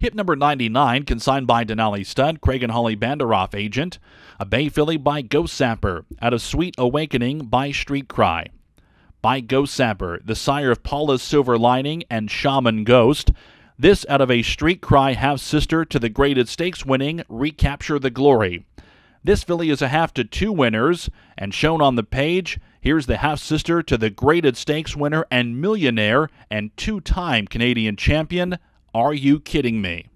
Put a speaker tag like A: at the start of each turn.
A: Hip number 99, consigned by Denali Stud, Craig and Holly Banderoff Agent. A Bay Philly by Ghost Sapper, out of Sweet Awakening by Street Cry. By Ghost Sapper, the sire of Paula's Silver Lining and Shaman Ghost. This out of a Street Cry half sister to the graded stakes winning Recapture the Glory. This filly is a half to two winners, and shown on the page, here's the half sister to the graded stakes winner and millionaire and two time Canadian champion, are you kidding me?